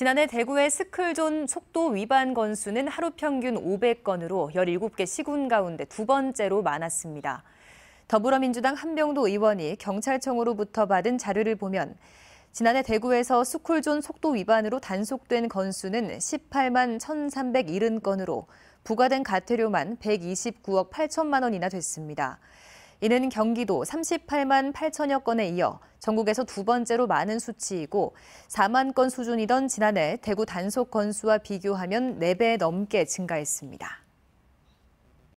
지난해 대구의 스쿨존 속도 위반 건수는 하루 평균 500건으로 17개 시군 가운데 두 번째로 많았습니다. 더불어민주당 한병도 의원이 경찰청으로부터 받은 자료를 보면 지난해 대구에서 스쿨존 속도 위반으로 단속된 건수는 18만 1,370건으로 부과된 가태료만 129억 8천만 원이나 됐습니다. 이는 경기도 38만 8천여 건에 이어 전국에서 두 번째로 많은 수치이고 4만 건 수준이던 지난해 대구 단속 건수와 비교하면 4배 넘게 증가했습니다.